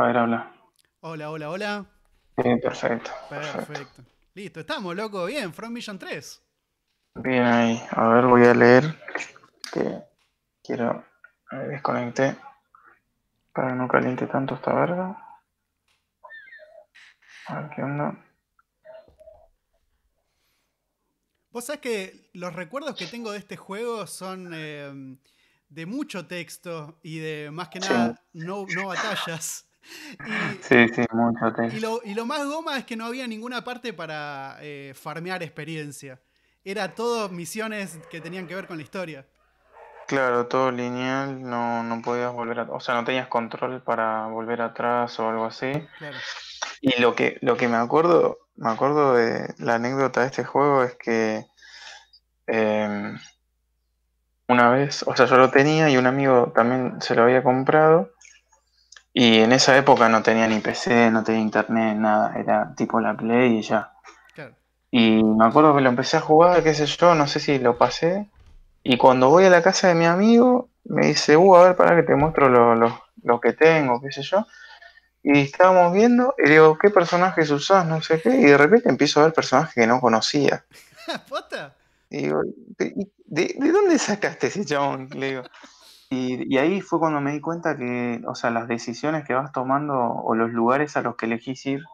A ver, habla. Hola, hola, hola. Sí, perfecto, perfecto. Listo, estamos, loco. Bien, Front Mission 3. Bien ahí. A ver, voy a leer. Que quiero. desconecté. Para que no caliente tanto esta verga. A ver qué onda. Vos sabés que los recuerdos que tengo de este juego son eh, de mucho texto y de más que nada no, no batallas. Y, sí, sí, mucho. Y, lo, más goma es que no había ninguna parte para eh, farmear experiencia. Era todo misiones que tenían que ver con la historia. Claro, todo lineal, no, podías volver a, o sea, no tenías control para volver atrás o algo así. Y lo que, lo que me acuerdo, me acuerdo de la anécdota de este juego es que em, una vez, o sea, yo lo tenía y un amigo también se lo había comprado y en esa época no tenía ni PC, no tenía internet, nada. Era tipo la Play y ya. Y me acuerdo que lo empecé a jugar, qué sé yo, no sé si lo pasé. Y cuando voy a la casa de mi amigo, me dice, uh, a ver, para que te muestro lo, que tengo, qué sé yo. Y estábamos viendo, y digo, ¿qué personajes usás? No sé qué. Y de repente empiezo a ver personajes que no conocía. Y digo, ¿de, dónde sacaste ese chabón? Le digo. Y, ahí fue cuando me di cuenta que, o sea, las decisiones que vas tomando o los lugares a los que elegís ir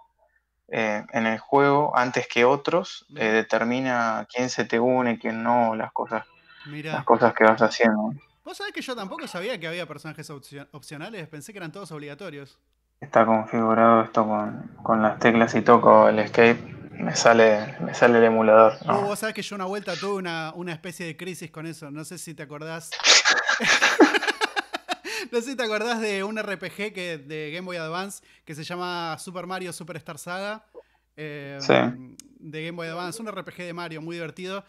eh, en el juego antes que otros eh, determina quién se te une, quién no, las cosas, las cosas que vas haciendo. Vos sabés que yo tampoco sabía que había personajes opcionales, pensé que eran todos obligatorios. Está configurado esto con, las teclas y toco el escape me sale, me sale el emulador. No. Uh, vos sabés que yo una vuelta tuve una, una, especie de crisis con eso. No sé si te acordás. No sé si te acordás de un RPG que, de Game Boy Advance que se llama Super Mario Superstar Saga. Eh, de Game Boy Advance, un RPG de Mario muy divertido.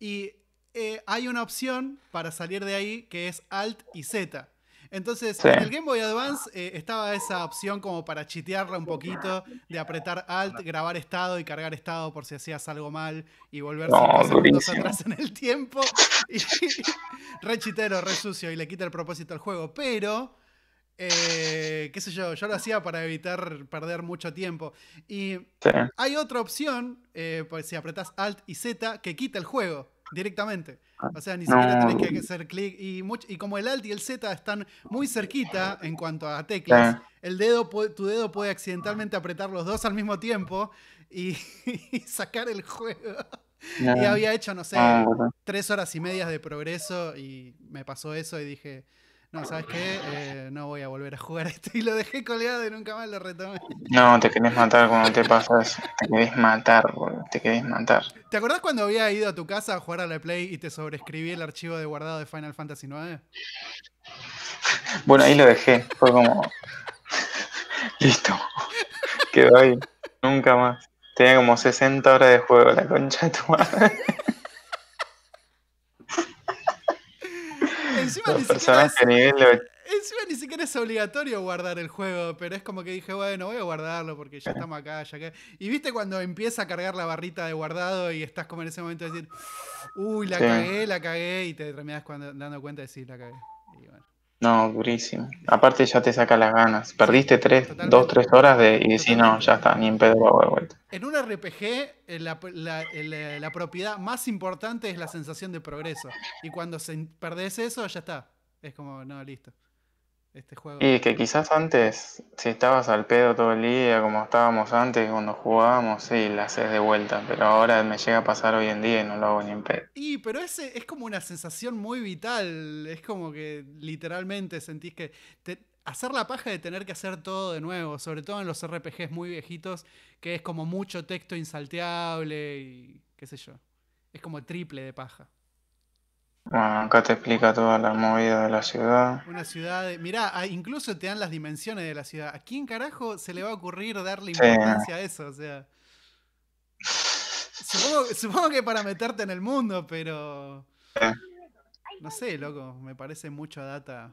Y eh, hay una opción para salir de ahí que es Alt y Z. Entonces, en el Game Boy Advance eh, estaba esa opción como para chitearla un poquito, de apretar Alt, grabar estado y cargar estado por si hacías algo mal y volver no, segundos atrás en el tiempo rechitero re re sucio y le quita el propósito al juego. Pero, eh, qué sé yo, yo lo hacía para evitar perder mucho tiempo. Y hay otra opción, eh, pues si apretás Alt y Z, que quita el juego directamente. O sea, ni siquiera tenés que ah. hacer clic. Y, como el Alt y el Z están muy cerquita en cuanto a teclas, el dedo tu dedo puede accidentalmente apretar los dos al mismo tiempo y sacar el juego. Y había hecho, no sé, ah, tres horas y medias de progreso y me pasó eso y dije, no, ¿sabes qué? Eh, no voy a volver a jugar esto y lo dejé colgado y nunca más lo retomé. No, te querés matar cuando te pasas, te querés matar, te querés matar. ¿Te acordás cuando había ido a tu casa a jugar a la Play y te sobrescribí el archivo de guardado de Final Fantasy IX? Bueno, ahí lo dejé, fue como, listo, quedó ahí, nunca más. Tenía como 60 horas de juego la concha de tu madre. Encima ni, siquiera es, obligatorio guardar el juego, pero es como que dije, bueno, voy a guardarlo porque ya estamos acá, ya que. Y viste cuando empieza a cargar la barrita de guardado y estás como en ese momento de decir, uy, la cagué, la cagué, y te terminas dando cuenta de decir, la cagué. Y bueno. No, durísimo. Aparte ya te saca las ganas. Perdiste tres, dos, tres horas de, y decís, no, ya está, ni en pedo de vuelta. En un RPG, eh, la, eh, la, propiedad más importante es la sensación de progreso. Y cuando se, perdés eso, ya está. Es como, no, listo este juego. Y que quizás antes, si estabas al pedo todo el día, como estábamos antes, cuando jugábamos, sí, la haces de vuelta, pero ahora me llega a pasar hoy en día y no lo hago ni en pedo. Y, pero ese es como una sensación muy vital, es como que literalmente sentís que hacer la paja de tener que hacer todo de nuevo, sobre todo en los RPGs muy viejitos, que es como mucho texto insalteable y qué sé yo. Es como triple de paja. Bueno, acá te explica toda la movida de la ciudad. Una ciudad. De, mirá, ah, incluso te dan las dimensiones de la ciudad. ¿A quién carajo se le va a ocurrir darle importancia a eso? O sea. Supongo, que para meterte en el mundo, pero. No sé, loco. Me parece mucha data.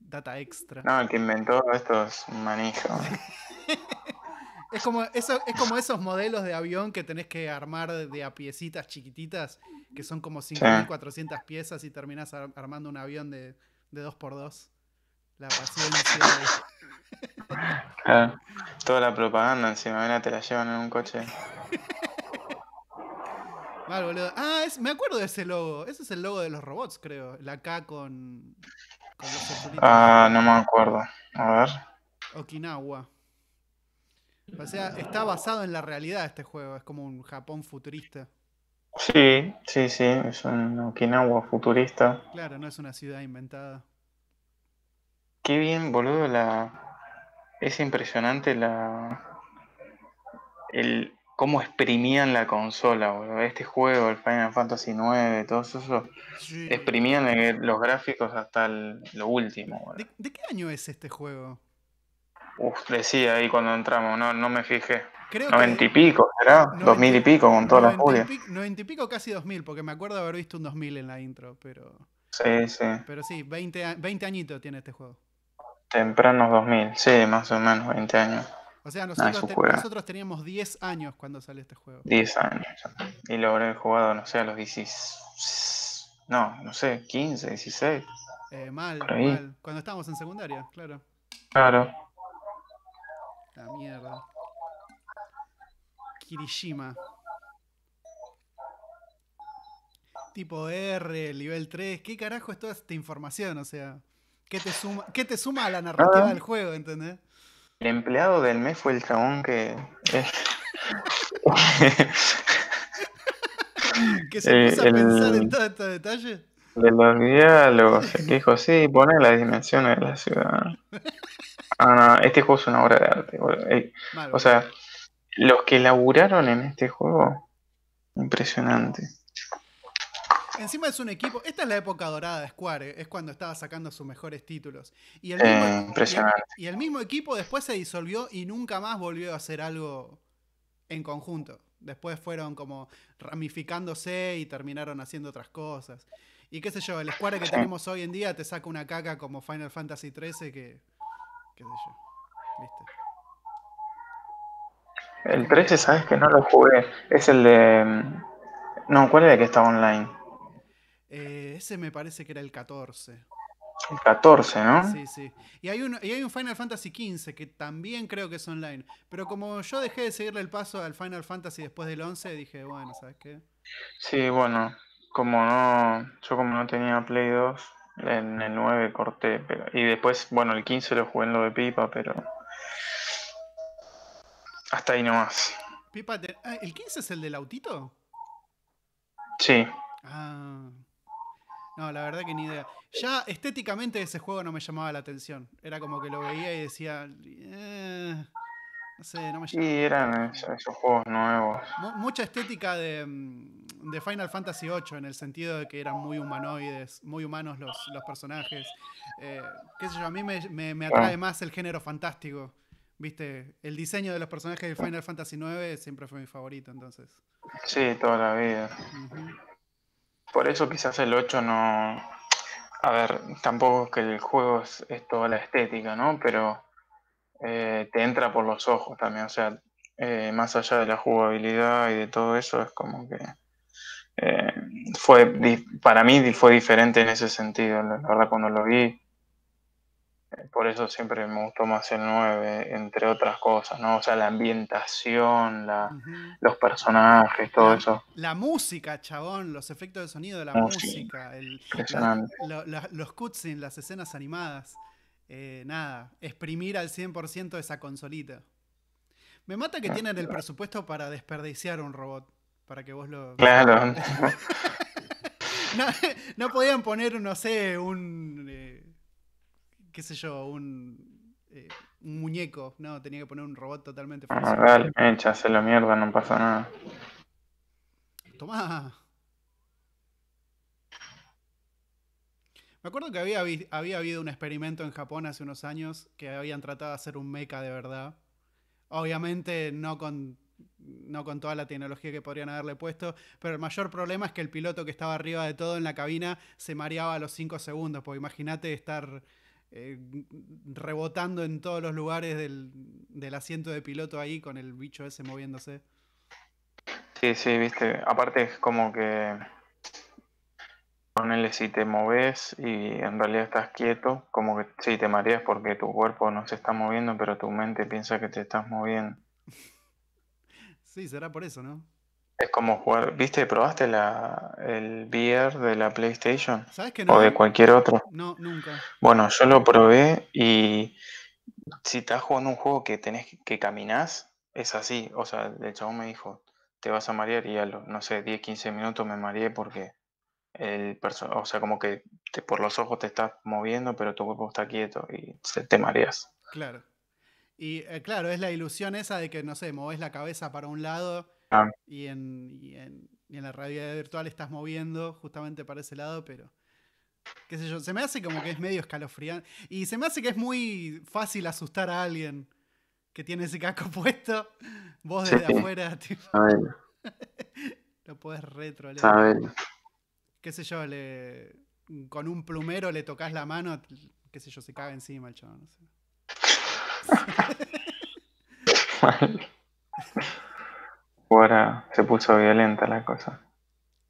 Data extra. No, el que inventó esto es un manijo. Es como, eso, es como esos modelos de avión que tenés que armar de a piecitas chiquititas, que son como 5.400 piezas y terminás armando un avión de, de 2x2. La paciencia. Ah, toda la propaganda encima, te la llevan en un coche. boludo. Ah, me acuerdo de ese logo. Ese es el logo de los robots, creo. La K con, Ah, no me acuerdo. A ver. Okinawa. O sea, está basado en la realidad este juego, es como un Japón futurista. Sí, sí, sí, es un Okinawa futurista. Claro, no es una ciudad inventada. Qué bien, boludo, la... Es impresionante la... El... Cómo exprimían la consola, boludo. Este juego, el Final Fantasy IX, todos esos... Exprimían los gráficos hasta lo último, ¿De qué año es este juego? Uf, decía ahí cuando entramos, no, no me fijé. Creo 90 y pico, ¿verdad? 90, 2000 y pico con todas las 90, y pico, casi 2000, porque me acuerdo haber visto un 2000 en la intro, pero. Sí, sí. Pero sí, 20, 20 añitos tiene este juego. Tempranos 2000, sí, más o menos 20 años. O sea, nosotros, ah, nosotros teníamos 10 años cuando salió este juego. 10 años. Y lo habré jugado, no sé, a los 16. No, no sé, 15, 16. Eh, mal, mal. Cuando estábamos en secundaria, claro. Claro. La mierda. Kirishima. Tipo R, nivel 3. ¿Qué carajo es toda esta información? O sea, ¿qué te suma, qué te suma a la narrativa ah. del juego, entendés? El empleado del mes fue el chabón que. ¿Qué se puso a pensar en todos estos detalles. De los diálogos, que dijo, sí, pone las dimensiones de la ciudad. Ah, este juego es una obra de arte. O sea, los que laburaron en este juego, impresionante. Encima es un equipo, esta es la época dorada de Square, eh, es cuando estaba sacando sus mejores títulos. Y el, eh, mismo, impresionante. Y, el, mismo equipo después se disolvió y nunca más volvió a hacer algo en conjunto. Después fueron como ramificándose y terminaron haciendo otras cosas. Y qué sé yo, el Square que tenemos hoy en día te saca una caca como Final Fantasy XIII que el 13, ¿sabes que no lo jugué? Es el de... Mm, no, ¿cuál era que estaba online? Eh, ese me parece que era el 14. El 14, ¿no? Sí, sí. Y hay, un, y hay un Final Fantasy 15 que también creo que es online. Pero como yo dejé de seguirle el paso al Final Fantasy después del 11, dije, bueno, ¿sabes qué? Sí, bueno, como no, yo como no tenía Play 2, en el 9 corté, Y después, bueno, el 15 lo jugué en lo de Pipa, pero. Hasta ahí nomás. Pipa, ah, ¿el 15 es el del autito? Sí. Ah. No, la verdad que ni idea. Ya estéticamente ese juego no me llamaba la atención. Era como que lo veía y decía. Eh, no sé, no me llamaba. Y eran esos, juegos nuevos. mucha estética de mm, de Final Fantasy VIII, en el sentido de que eran muy humanoides, muy humanos los, personajes. Eh, qué sé yo, a mí me, me, ah. atrae más el género fantástico. Viste, el diseño de los personajes de Final Fantasy IX siempre fue mi favorito, entonces. Sí, toda la vida. Por eso quizás el 8 no... A ver, tampoco es que el juego es, toda la estética, ¿no? Pero eh, te entra por los ojos también, o sea, eh, más allá de la jugabilidad y de todo eso, es como que eh, fue para mí fue diferente en ese sentido, la, verdad cuando lo vi. Eh, por eso siempre me gustó más el 9, entre otras cosas, ¿no? O sea, la ambientación, los personajes, todo eso. La música, chabón, los efectos de sonido de la ah, música, el, los cutscenes, las escenas animadas. Eh, nada, exprimir al 100% esa consolita. Me mata que ah, tienen el presupuesto para desperdiciar un robot para que vos lo... Claro. no, podían poner, no sé, un... Eh, qué sé yo, un... Eh, un muñeco, no, tenía que poner un robot totalmente Ah, dale, la mierda, no pasa nada. Tomá. Me acuerdo que había, había habido un experimento en Japón hace unos años que habían tratado de hacer un mecha de verdad. Obviamente no con no con toda la tecnología que podrían haberle puesto, pero el mayor problema es que el piloto que estaba arriba de todo en la cabina se mareaba a los 5 segundos, porque imagínate estar eh, rebotando en todos los lugares del, asiento de piloto ahí con el bicho ese moviéndose. Sí, sí, viste, aparte es como que ponele si te moves y en realidad estás quieto, como que si te mareas porque tu cuerpo no se está moviendo, pero tu mente piensa que te estás moviendo. Sí, será por eso, ¿no? Es como jugar, ¿viste? ¿Probaste el VR de la PlayStation? ¿Sabes que no? O de cualquier otro. No, nunca. Bueno, yo lo probé y si estás jugando un juego que tenés que caminás, es así. O sea, el chabón me dijo, te vas a marear y a los, no sé, 10, 15 minutos me mareé porque el o sea, como que te, por los ojos te estás moviendo, pero tu cuerpo está quieto y te mareas. Claro. Y eh, claro, es la ilusión esa de que, no sé, moves la cabeza para un lado ah. y, en, la realidad virtual estás moviendo justamente para ese lado, pero qué sé yo, se me hace como que es medio escalofriante. Y se me hace que es muy fácil asustar a alguien que tiene ese casco puesto, vos desde afuera, tipo, lo podés retrolear. Qué sé yo, le, con un plumero le tocas la mano, qué sé yo, se caga encima el chavo, No sé. Ahora se puso violenta la cosa.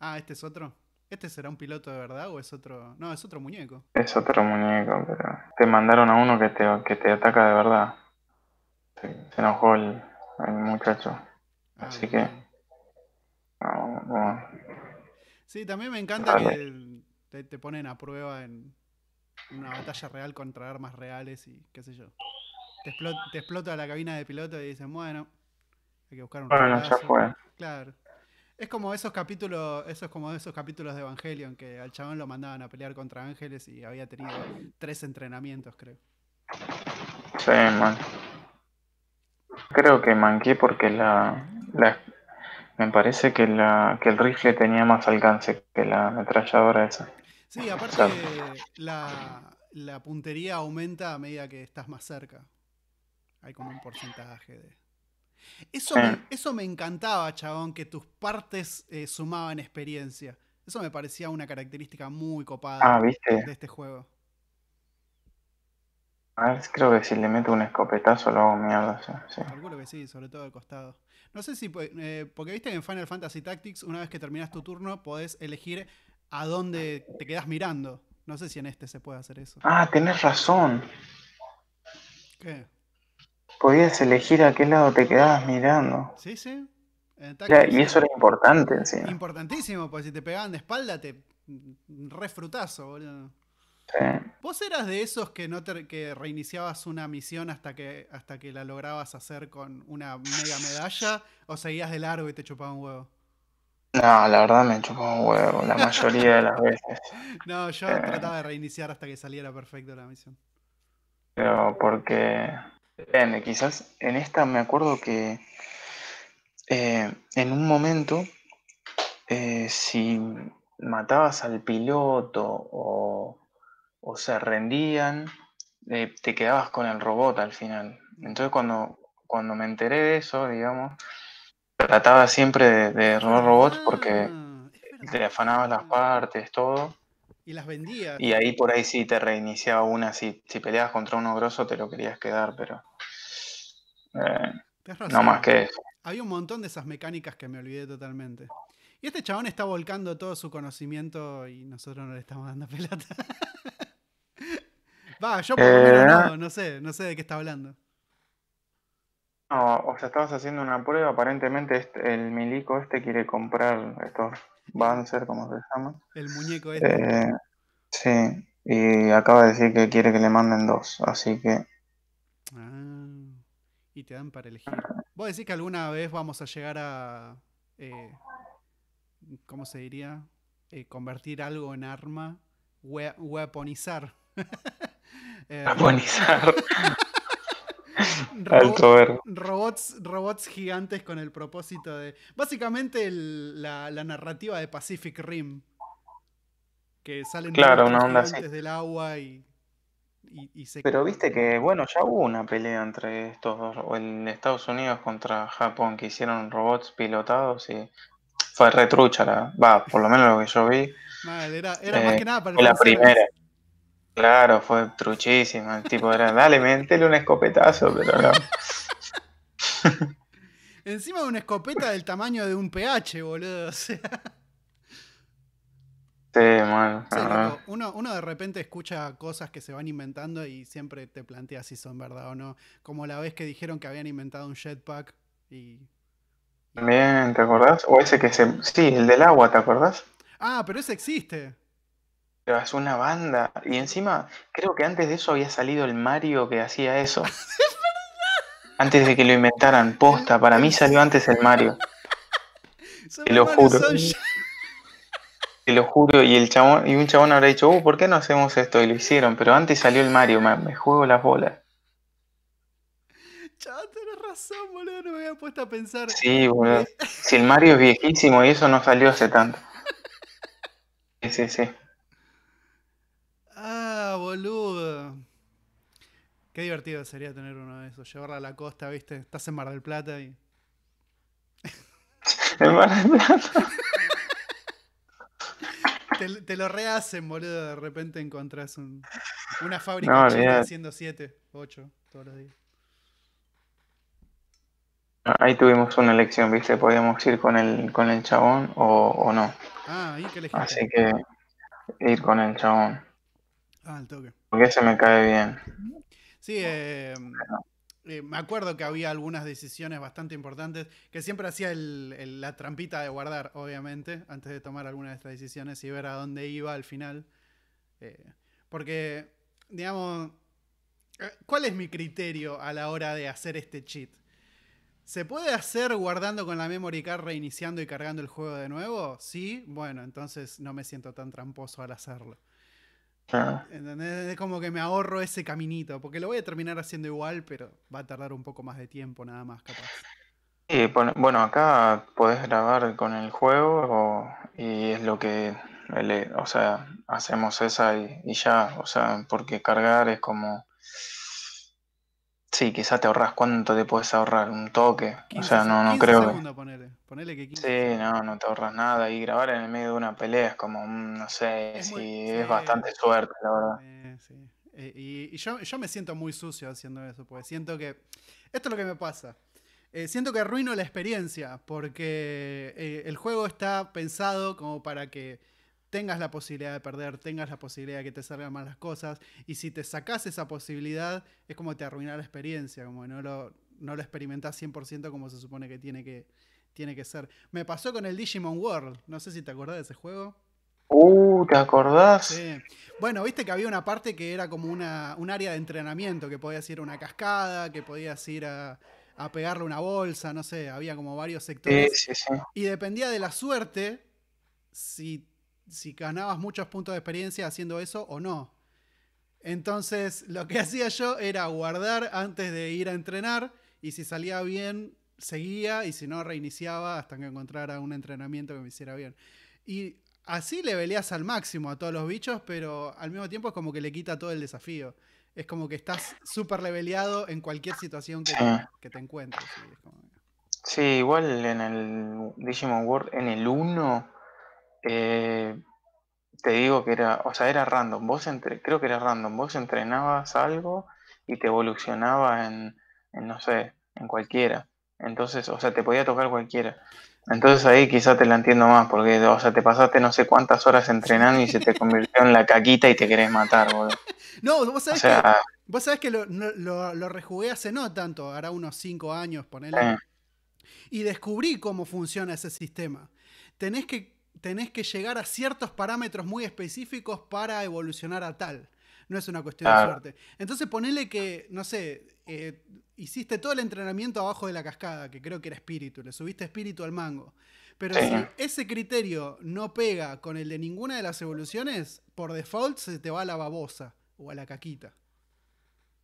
Ah, este es otro. ¿Este será un piloto de verdad o es otro.? No, es otro muñeco. Es otro muñeco, pero. Te mandaron a uno que te, que te ataca de verdad. Se, enojó el, muchacho. Ah, Así que. No, Sí, también me encanta que te, ponen a prueba en una batalla real contra armas reales y qué sé yo te, explota la cabina de piloto y dicen, bueno, hay que buscar un Bueno, Claro. Es como esos capítulos, esos como esos capítulos de Evangelion que al chabón lo mandaban a pelear contra ángeles y había tenido tres entrenamientos, creo. Sí, man. Creo que manqué porque la, me parece que la que el rifle tenía más alcance que la ametralladora esa. Sí, aparte la, la puntería aumenta a medida que estás más cerca. Hay como un porcentaje de... Eso, me, ah. eso me encantaba, chabón, que tus partes eh, sumaban experiencia. Eso me parecía una característica muy copada ah, de este juego. A ver, creo que si le meto un escopetazo lo hago mierda. Sí, que sí, sobre todo de costado. No sé si. Eh, porque viste que en Final Fantasy Tactics, una vez que terminas tu turno, podés elegir a dónde te quedas mirando. No sé si en este se puede hacer eso. Ah, tenés razón. ¿Qué? podías elegir a qué lado te quedabas mirando. Sí, sí. y eso era importante encima. Importantísimo, porque si te pegaban de espalda, te refrutazo, boludo. Sí. ¿Vos eras de esos que no que reiniciabas una misión hasta que, hasta que la lograbas hacer con una mega medalla? ¿O seguías de largo y te chupaba un huevo? No, la verdad me chupaba un huevo, la mayoría de las veces. No, yo eh. trataba de reiniciar hasta que saliera perfecto la misión. Pero porque Depende, quizás en esta me acuerdo que eh, en un momento, eh, si matabas al piloto o, se rendían, eh, te quedabas con el robot al final. Entonces cuando, cuando me enteré de eso, digamos, trataba siempre de, robar robots ah, porque te afanabas las partes, todo. Y las vendías. Y ahí por ahí sí te reiniciaba una, si, si peleabas contra uno grosso te lo querías quedar, pero eh, no más que eso. Había un montón de esas mecánicas que me olvidé totalmente. Y este chabón está volcando todo su conocimiento y nosotros no le estamos dando pelota. Va, yo eh, no, sé, no sé de qué está hablando. No, o sea, estabas haciendo una prueba, aparentemente este, el milico este quiere comprar estos Banzer, como se llaman. El muñeco eh, este. sí, y acaba de decir que quiere que le manden dos, así que... Ah y te dan para elegir. ¿Vos decís que alguna vez vamos a llegar a, eh, ¿cómo se diría? Eh, convertir algo en arma, weaponizar. Eh, weaponizar. robots, robots gigantes con el propósito de. Básicamente la, narrativa de Pacific Rim. Que salen claro, una onda gigantes del agua y pero viste que, bueno, ya hubo una pelea entre estos dos, en Estados Unidos contra Japón, que hicieron robots pilotados y fue retrucha, la... va, por lo menos lo que yo vi. era, eh, más que nada para... la primera. Claro, fue truchísima. El tipo era, dale, métele un escopetazo, pero no. Encima de una escopeta del tamaño de un pH, boludo. O sea... Sí, uno, de repente escucha cosas que se van inventando y siempre te planteas si son verdad o no. Como la vez que dijeron que habían inventado un jetpack y. También, ¿te acordás? O ese que se. Sí, el del agua, ¿te acordás? Ah, pero ese existe. Pero es una banda. Y encima, creo que antes de eso había salido el Mario que hacía eso. antes de que lo inventaran, posta. Para mí salió antes el Mario. Te lo juro. Te lo juro, y el y un chabón habrá dicho, uh, ¿por qué no hacemos esto? Y lo hicieron, pero antes salió el Mario, me juego las bolas. Chabón, tenés razón, boludo, no me había puesto a pensar. Sí, boludo. Eh, si el Mario es viejísimo y eso no salió hace tanto. Sí, sí, sí. Ah, boludo. Qué divertido sería tener uno de esos, llevarla a la costa, viste, estás en Mar del Plata y. en Mar del Plata. te, lo rehacen, boludo. De repente encontrás una fábrica que china haciendo 7, 8 todos los días. Ah, ahí tuvimos una elección, ¿viste? Podíamos ir con el, con el chabón o, o no. Ah, ahí que elegiste. Así que ir con el chabón. Ah, el toque. Porque se me cae bien. Sí, eh, eh, me acuerdo que había algunas decisiones bastante importantes, que siempre hacía la trampita de guardar, obviamente, antes de tomar alguna de estas decisiones y ver a dónde iba al final. Eh, porque, digamos, eh, ¿cuál es mi criterio a la hora de hacer este cheat? ¿Se puede hacer guardando con la memory card, reiniciando y cargando el juego de nuevo? Sí, bueno, entonces no me siento tan tramposo al hacerlo. Ah. Es como que me ahorro ese caminito, porque lo voy a terminar haciendo igual, pero va a tardar un poco más de tiempo nada más, capaz. bueno, acá podés grabar con el juego o, y es lo que, o sea, hacemos esa y ya, o sea, porque cargar es como Sí, quizás te ahorras cuánto te puedes ahorrar, un toque. o sea, no, no creo. que... que sí, no, no te ahorras nada. Y grabar en el medio de una pelea es como, no sé, es si es bastante suerte, la verdad. Eh, sí, sí. Eh, y, yo, me siento muy sucio haciendo eso, porque siento que. Esto es lo que me pasa. Eh, siento que arruino la experiencia, porque el juego está pensado como para que tengas la posibilidad de perder, tengas la posibilidad de que te salgan mal las cosas. Y si te sacas esa posibilidad, es como te arruinar la experiencia, como no lo, no lo experimentás 100% como se supone que tiene, que tiene que ser. Me pasó con el Digimon World, no sé si te acordás de ese juego. Uh, ¿te acordás? Sí. Bueno, viste que había una parte que era como un área de entrenamiento, que podías ir a una cascada, que podías ir a, a pegarle una bolsa, no sé, había como varios sectores. Sí, sí, sí. Y dependía de la suerte, si si ganabas muchos puntos de experiencia haciendo eso o no. Entonces, lo que hacía yo era guardar antes de ir a entrenar y si salía bien, seguía y si no, reiniciaba hasta que encontrara un entrenamiento que me hiciera bien. Y así le al máximo a todos los bichos, pero al mismo tiempo es como que le quita todo el desafío. Es como que estás súper leveleado en cualquier situación que te, ah. encuentres. Sí, igual en el Digimon World, en el 1, eh, te digo que era, o sea, era random. Vos creo que era random. Vos entrenabas algo y te evolucionaba en, no sé, en cualquiera. Entonces, o sea, te podía tocar cualquiera. Entonces ahí quizá te la entiendo más, porque, o sea, te pasaste no sé cuántas horas entrenando y se te convirtió en la caquita y te querés matar, boludo. No, vos sabés que, vos sabés que lo, rejugué hace no tanto, hará unos 5 años, ponele. Y descubrí cómo funciona ese sistema. Tenés que tenés que llegar a ciertos parámetros muy específicos para evolucionar a tal. No es una cuestión de suerte. Entonces ponele que, no sé, eh, hiciste todo el entrenamiento abajo de la cascada, que creo que era espíritu, le subiste espíritu al mango. Pero si ese criterio no pega con el de ninguna de las evoluciones, por default se te va a la babosa o a la caquita.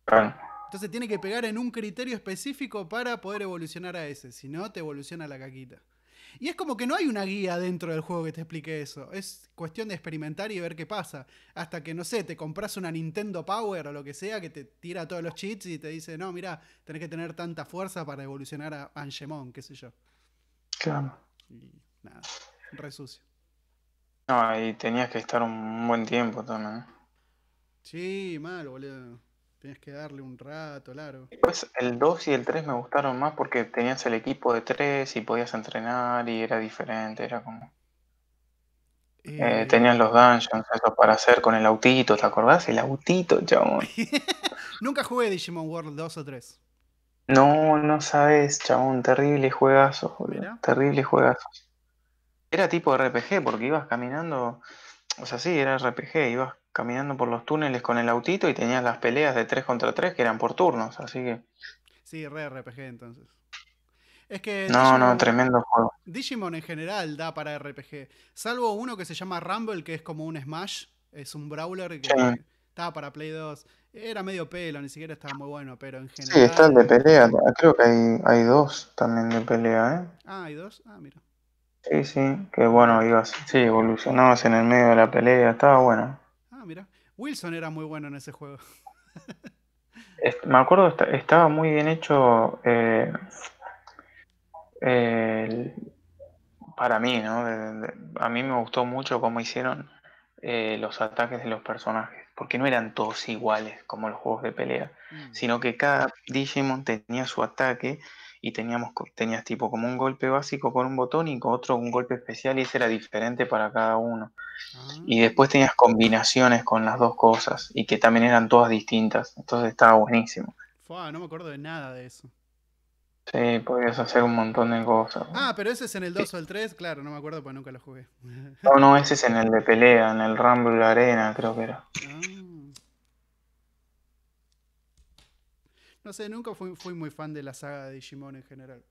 Entonces tiene que pegar en un criterio específico para poder evolucionar a ese, si no te evoluciona a la caquita. Y es como que no hay una guía dentro del juego que te explique eso. Es cuestión de experimentar y ver qué pasa. Hasta que, no sé, te compras una Nintendo Power o lo que sea que te tira todos los cheats y te dice, no, mira, tenés que tener tanta fuerza para evolucionar a Angemon, qué sé yo. Claro. Y nada, re sucio. No, y tenías que estar un buen tiempo también. ¿eh? Sí, mal, boludo. Tenías que darle un rato, claro. Después el 2 y el 3 me gustaron más porque tenías el equipo de 3 y podías entrenar y era diferente, era como... Eh, eh, tenías los dungeons, eso para hacer con el autito, ¿te acordás? El autito, chabón. Nunca jugué Digimon World 2 o 3. No, no sabes, chabón. Terrible juegazo, boludo. Terrible juegazo. Era tipo RPG, porque ibas caminando. O sea, sí, era RPG, ibas caminando por los túneles con el autito y tenías las peleas de 3 contra 3 que eran por turnos, así que. Sí, re RPG entonces. Es que. No, no, tremendo juego. Digimon en general da para RPG. Salvo uno que se llama Rumble, que es como un Smash. Es un brawler que estaba para Play 2. Era medio pelo, ni siquiera estaba muy bueno, pero en general. Sí, está de pelea. Creo que hay, hay dos también de pelea, ¿eh? Ah, hay dos. Ah, mira. Sí, sí, que bueno, ibas, sí, evolucionabas en el medio de la pelea, estaba bueno. Wilson era muy bueno en ese juego. Me acuerdo, estaba muy bien hecho eh, para mí, ¿no? a mí me gustó mucho cómo hicieron eh, los ataques de los personajes, porque no eran todos iguales como los juegos de pelea, mm. sino que cada Digimon tenía su ataque y teníamos, tenías tipo como un golpe básico con un botón y con otro un golpe especial y ese era diferente para cada uno. Y ah. después tenías combinaciones con las dos cosas y que también eran todas distintas. Entonces estaba buenísimo. Fua, no me acuerdo de nada de eso. Sí, podías hacer un montón de cosas. Ah, pero ese es en el 2 o el 3, claro, no me acuerdo porque nunca lo jugué. No, no, ese es en el de pelea, en el Rumble Arena creo que era. Ah. No sé, nunca fui, muy fan de la saga de Digimon en general.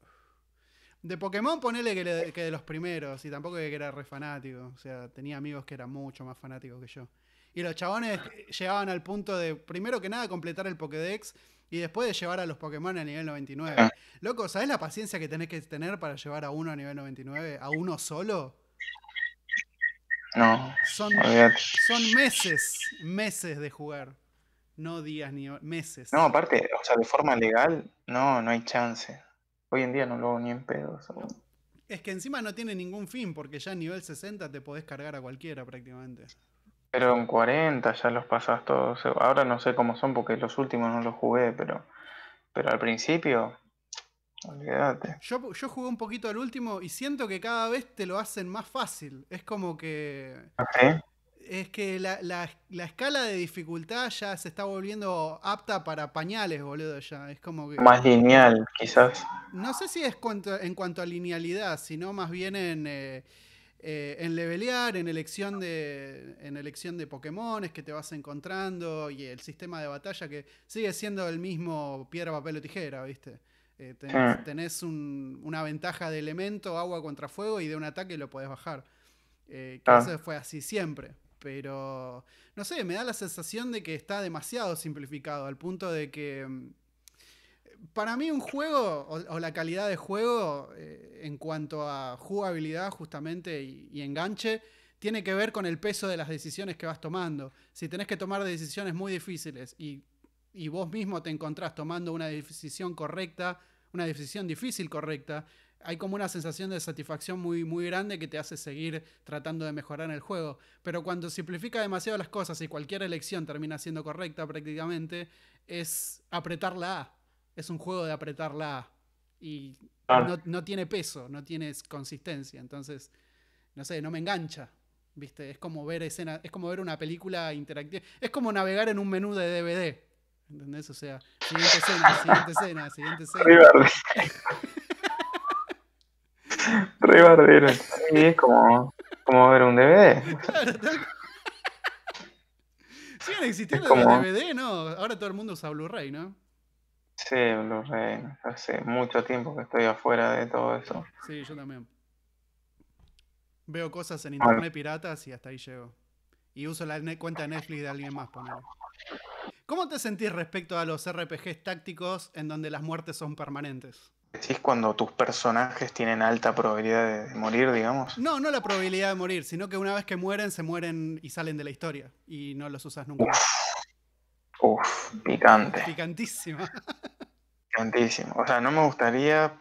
De Pokémon, ponele que, de los primeros, y tampoco que era re fanático. O sea, tenía amigos que eran mucho más fanáticos que yo. Y los chabones llegaban al punto de, primero que nada, completar el Pokédex y después de llevar a los Pokémon a nivel 99. Ah. Loco, ¿sabes la paciencia que tenés que tener para llevar a uno a nivel 99? ¿A uno solo? No. son meses, meses de jugar no días ni meses. No, aparte, o sea, de forma legal, no, no hay chance. Hoy en día no lo hago ni en pedo. Es que encima no tiene ningún fin, porque ya a nivel 60 te podés cargar a cualquiera prácticamente. Pero en 40 ya los pasás todos. Ahora no sé cómo son porque los últimos no los jugué, pero, pero al principio, olvídate. Yo, jugué un poquito al último y siento que cada vez te lo hacen más fácil. Es como que... ¿Ah, ¿Sí? es que la, escala de dificultad ya se está volviendo apta para pañales, boludo, ya. Es como que... Más lineal, quizás. No sé si es en cuanto a linealidad, sino más bien en, eh, eh, en levelear, en elección de. en elección de Pokémones que te vas encontrando. Y el sistema de batalla que sigue siendo el mismo piedra, papel o tijera, ¿viste? Eh, hmm. tenés, una ventaja de elemento, agua contra fuego y de un ataque lo podés bajar. que ah. eso fue así siempre. Pero, no sé, me da la sensación de que está demasiado simplificado, al punto de que... Mm, para mí un juego, o, la calidad de juego, eh, en cuanto a jugabilidad justamente y, enganche, tiene que ver con el peso de las decisiones que vas tomando. Si tenés que tomar decisiones muy difíciles y, vos mismo te encontrás tomando una decisión correcta, una decisión difícil correcta, hay como una sensación de satisfacción muy, muy grande que te hace seguir tratando de mejorar el juego. Pero cuando simplifica demasiado las cosas y cualquier elección termina siendo correcta prácticamente, es apretar la A. Es un juego de apretar la A. Y no, tiene peso, no tiene consistencia. Entonces, no sé, no me engancha. ¿Viste? Es como ver escena, es como ver una película interactiva. Es como navegar en un menú de DVD. ¿Entendés? O sea, siguiente escena, siguiente escena, siguiente escena. Sí, es como, como ver un DVD. Siguen existiendo como... DVD, ¿no? Ahora todo el mundo usa Blu-ray, ¿no? Sí, Blu-ray. Hace mucho tiempo que estoy afuera de todo eso. Sí, yo también. Veo cosas en internet piratas y hasta ahí llego. Y uso la cuenta de Netflix de alguien más, ¿Cómo te sentís respecto a los RPGs tácticos en donde las muertes son permanentes? ¿Es cuando tus personajes tienen alta probabilidad de, morir, digamos? No, no la probabilidad de morir, sino que una vez que mueren, se mueren y salen de la historia. Y no los usas nunca. Uf, picante. Picantísimo. Picantísimo. O sea, no me gustaría.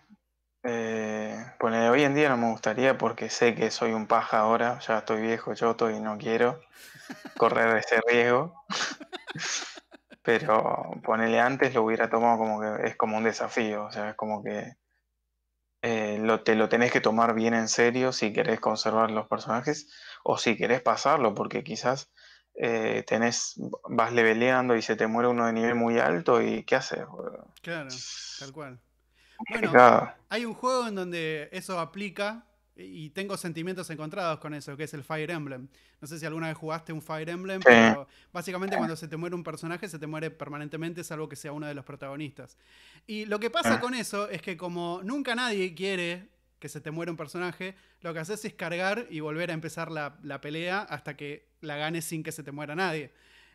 Eh, bueno, hoy en día no me gustaría porque sé que soy un paja ahora. Ya estoy viejo, choto y no quiero correr ese riesgo. Pero ponele antes lo hubiera tomado como que es como un desafío, o sea, es como que eh, lo, te lo tenés que tomar bien en serio si querés conservar los personajes o si querés pasarlo, porque quizás eh, tenés, vas leveleando y se te muere uno de nivel muy alto y ¿qué haces? Claro, tal cual. Bueno, hay un juego en donde eso aplica, y tengo sentimientos encontrados con eso, que es el Fire Emblem. No sé si alguna vez jugaste un Fire Emblem, pero básicamente cuando se te muere un personaje, se te muere permanentemente, salvo que sea uno de los protagonistas. Y lo que pasa ah. con eso es que como nunca nadie quiere que se te muera un personaje, lo que haces es cargar y volver a empezar la, pelea hasta que la ganes sin que se te muera nadie.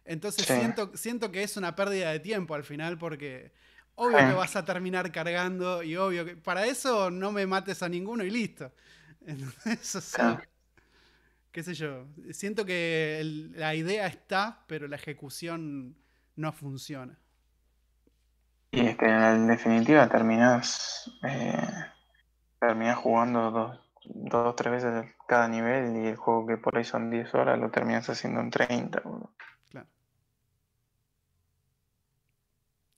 Entonces siento, siento que es una pérdida de tiempo al final porque obvio que vas a terminar cargando y obvio que para eso no me mates a ninguno y listo. eso sí qué sé yo, siento que la idea está, pero la ejecución no funciona. Y es que en definitiva terminas eh, jugando dos, dos, tres veces cada nivel y el juego que por ahí son 10 horas lo terminas haciendo en 30.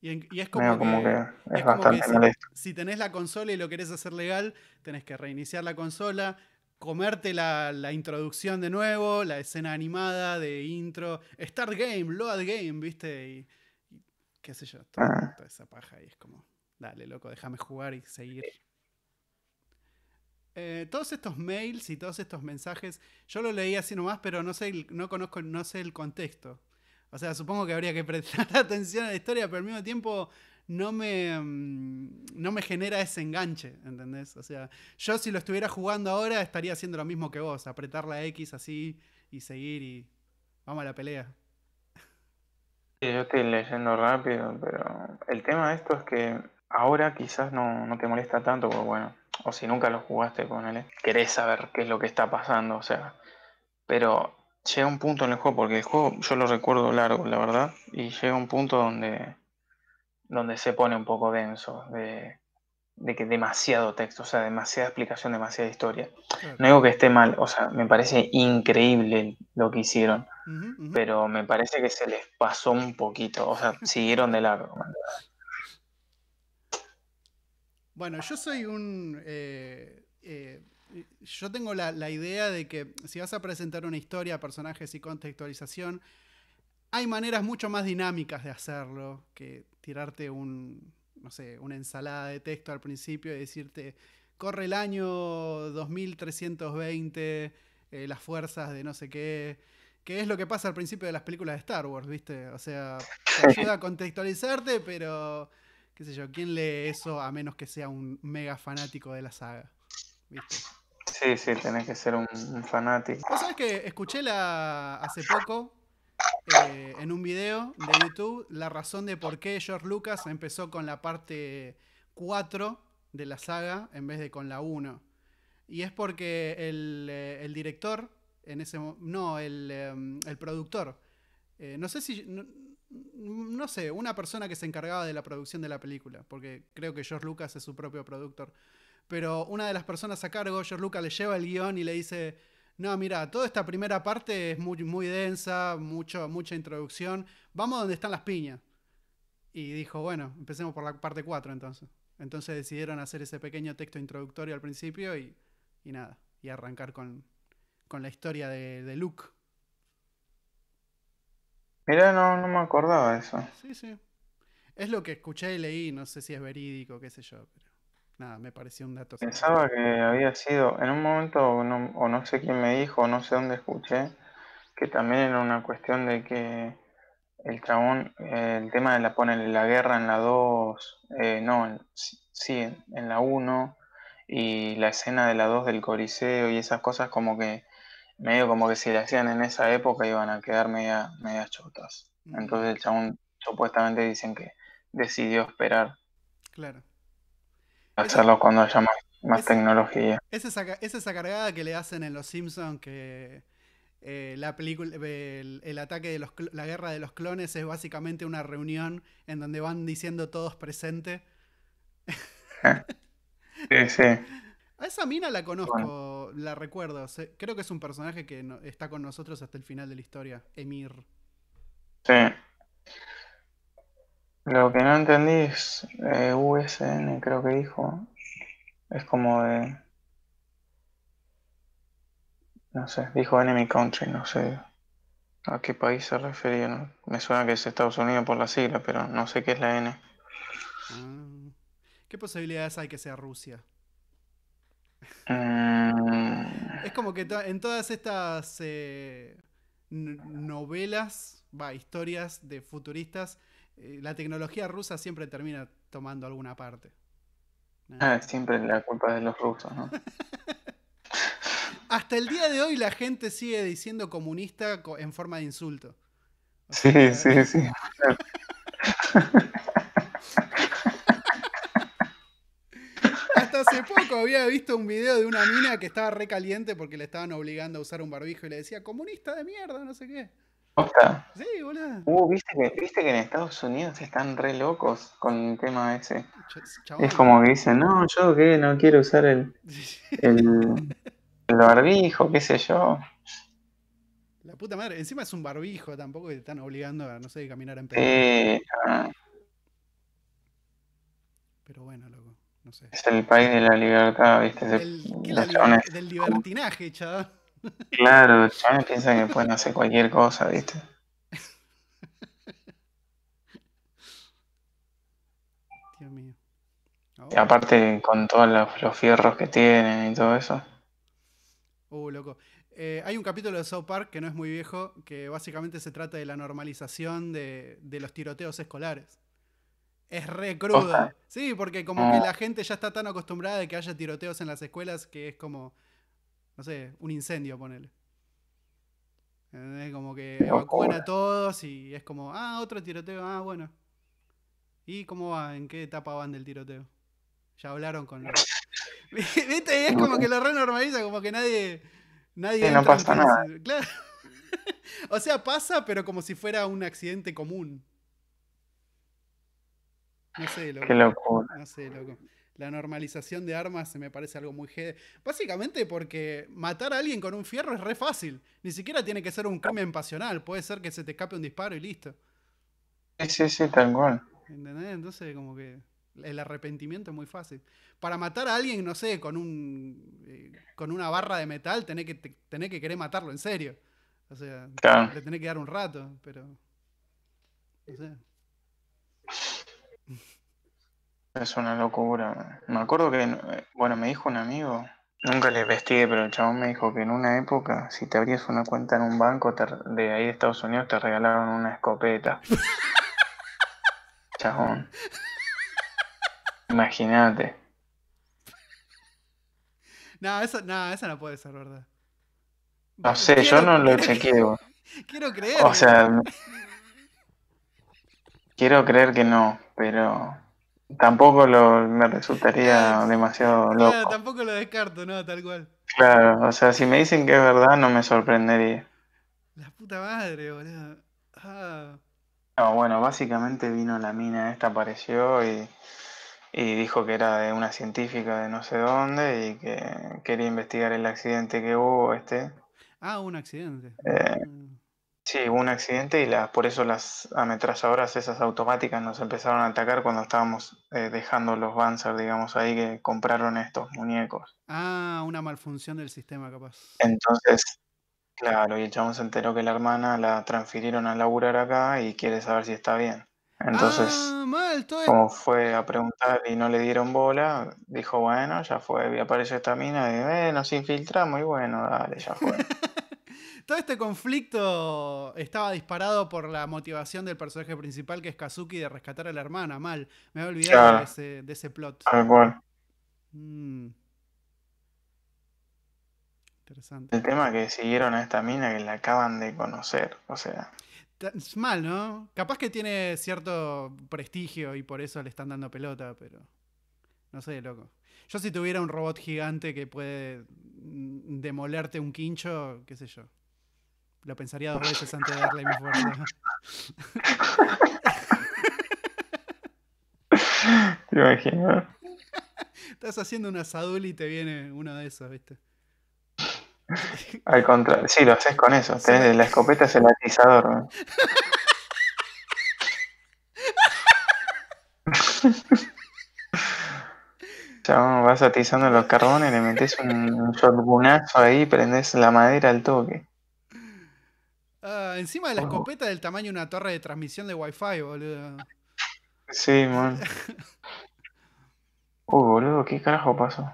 Y, es como, que, es, Si, tenés la consola y lo querés hacer legal, tenés que reiniciar la consola, comerte la, introducción de nuevo, la escena animada de intro, start game, load game, ¿viste? Y, qué sé yo, ah. toda esa paja y es como, dale, loco, déjame jugar y seguir. Eh, todos estos mails y todos estos mensajes, yo lo leí así nomás, pero no sé, no conozco, no sé el contexto. O sea, supongo que habría que prestar atención a la historia, pero al mismo tiempo no me, mm, no me genera ese enganche, ¿entendés? O sea, yo si lo estuviera jugando ahora estaría haciendo lo mismo que vos, apretar la X así y seguir y vamos a la pelea. Sí, yo estoy leyendo rápido, pero el tema de esto es que ahora quizás no, te molesta tanto, porque bueno, o si nunca lo jugaste, con él, querés saber qué es lo que está pasando, o sea, pero llega un punto en el juego, porque el juego yo lo recuerdo largo, la verdad, y llega un punto donde, donde se pone un poco denso, de, que demasiado texto, o sea, demasiada explicación, demasiada historia. No digo que esté mal, o sea, me parece increíble lo que hicieron, pero me parece que se les pasó un poquito, o sea, siguieron de largo. Bueno, yo soy un... Eh, eh, yo tengo la, idea de que si vas a presentar una historia, personajes y contextualización, hay maneras mucho más dinámicas de hacerlo que tirarte un, no sé, una ensalada de texto al principio y decirte, corre el año 2320, eh, las fuerzas de no sé qué, que es lo que pasa al principio de las películas de Star Wars, ¿viste? O sea, te ayuda a contextualizarte, pero qué sé yo, ¿quién lee eso a menos que sea un mega fanático de la saga? ¿Viste? Sí, sí, tenés que ser un, fanático. Vos sabés que escuché la, hace poco eh, en un video de YouTube la razón de por qué George Lucas empezó con la parte 4 de la saga en vez de con la 1. Y es porque el, eh, director, en ese no, el, em, productor, eh, no sé si, no, sé, una persona que se encargaba de la producción de la película, porque creo que George Lucas es su propio productor pero una de las personas a cargo, George Luca, le lleva el guión y le dice, no, mira, toda esta primera parte es muy, muy densa, mucha introducción, vamos donde están las piñas. Y dijo, bueno, empecemos por la parte 4 entonces. Entonces decidieron hacer ese pequeño texto introductorio al principio y, nada, y arrancar con, la historia de, de Luke. Mira, no, no me acordaba de eso. Sí, sí. Es lo que escuché y leí, no sé si es verídico, qué sé yo, pero me pareció un dato. Pensaba que había sido, en un momento, o no sé quién me dijo, no sé dónde escuché, que también era una cuestión de que el chabón, eh, el tema de la ponerle la guerra en la 2, eh, no, sí, en la 1, y la escena de la 2 del Coliseo y esas cosas como que, medio como que si la hacían en esa época iban a quedar media, media chotas. Entonces el chabón supuestamente dicen que decidió esperar. Claro hacerlo cuando haya más, tecnología. Es esa, esa, cargada que le hacen en Los Simpsons que eh, la película, el, ataque de los, la guerra de los clones es básicamente una reunión en donde van diciendo todos presente. Ah, sí, sí. A esa mina la conozco, la recuerdo. Creo que es un personaje que está con nosotros hasta el final de la historia, Emir. Sí. Lo que no entendí es eh, USN, creo que dijo. Es como de. No sé, dijo Enemy Country, no sé a qué país se refería. Me suena que es Estados Unidos por la sigla, pero no sé qué es la N. Ah, ¿Qué posibilidades hay que sea Rusia? Mm. Es como que en todas estas eh, novelas, va, historias de futuristas eh, la tecnología rusa siempre termina tomando alguna parte. siempre Ah, siempre la culpa de los rusos, ¿no? Hasta el día de hoy la gente sigue diciendo comunista en forma de insulto. sí, sí, sí. Hasta hace poco había visto un video de una mina que estaba recaliente porque le estaban obligando a usar un barbijo y le decía, comunista de mierda, no sé qué. Osta. Sí, hola uh, ¿viste que, en Estados Unidos están re locos con el tema ese. Es como que dicen, no, yo que no quiero usar el, el, barbijo, qué sé yo. La puta madre, encima es un barbijo, tampoco te están obligando a, no sé, caminar en pedo. Eh, ah. Pero bueno, loco, no sé. Es el país de la libertad, viste. El, ¿qué la del libertinaje, chaval. Claro, ya me piensan que pueden hacer cualquier cosa, ¿viste? Dios mío. Y aparte con todos los, fierros que tienen y todo eso. Uh, loco. Eh, hay un capítulo de South Park que no es muy viejo, que básicamente se trata de la normalización de, los tiroteos escolares. Es re crudo. Sí, porque como ah. que la gente ya está tan acostumbrada de que haya tiroteos en las escuelas que es como no sé, un incendio, ponele. Es Como que evacúan a todos y es como, ah, otro tiroteo, ah, bueno. ¿Y cómo va? ¿En qué etapa van del tiroteo? Ya hablaron con ¿Viste? es como que lo renormaliza, como que nadie. Nadie. no pasa nada. Claro. o sea, pasa, pero como si fuera un accidente común. No sé, loco. Qué locura. No sé, loco la normalización de armas se me parece algo muy Básicamente porque matar a alguien con un fierro es re fácil. Ni siquiera tiene que ser un crimen pasional. Puede ser que se te escape un disparo y listo. Sí, sí, sí, tal cual. Entonces, como que el arrepentimiento es muy fácil. Para matar a alguien, no sé, con un eh, con una barra de metal, tenés que, que querer matarlo en serio. O sea, le tenés que dar un rato, pero. No sé. Es una locura. Me acuerdo que, bueno, me dijo un amigo, nunca le investigué, pero el chabón me dijo que en una época, si te abrías una cuenta en un banco de ahí de Estados Unidos, te regalaron una escopeta. chabón. Imagínate. No, eso, no, eso no puede ser verdad. No sé, yo no lo chequeo. Quiero creer. O sea, quiero creer que no, pero Tampoco lo, me resultaría demasiado loco. Claro, tampoco lo descarto, ¿no? Tal cual. Claro, o sea, si me dicen que es verdad, no me sorprendería. La puta madre, boludo. Ah. No, bueno, básicamente vino la mina esta, apareció y, y dijo que era de una científica de no sé dónde y que quería investigar el accidente que hubo este. Ah, un accidente. Eh, ah. Sí, hubo un accidente y las, por eso las ametralladoras esas automáticas nos empezaron a atacar cuando estábamos eh, dejando los Banzer, digamos, ahí que compraron estos muñecos. Ah, una malfunción del sistema, capaz. Entonces, claro, y el chabón se enteró que la hermana la transfirieron a laburar acá y quiere saber si está bien. Entonces, ah, como fue a preguntar y no le dieron bola, dijo, bueno, ya fue, apareció esta mina, y, nos infiltramos y bueno, dale, ya fue. Todo este conflicto estaba disparado por la motivación del personaje principal, que es Kazuki, de rescatar a la hermana. Mal, me había olvidado de, ese, plot. Tal cual. Mm. Interesante. El tema que siguieron a esta mina que la acaban de conocer, o sea. Es mal, ¿no? Capaz que tiene cierto prestigio y por eso le están dando pelota, pero. No sé, loco. Yo si tuviera un robot gigante que puede mm, demolerte un quincho, qué sé yo, lo pensaría dos veces antes de darle mi fuerza. Te imagino. Estás haciendo un asadul y te viene uno de esos, ¿viste? Al contrario, sí, lo haces con eso. Tenés, La escopeta es el atizador. ¿no? vas atizando los carbones, le metes un, un ahí, prendes la madera al toque. Ah, encima de la escopeta del tamaño de una torre de transmisión de Wi-Fi, boludo. Sí, man. Uy, boludo, ¿qué carajo pasó?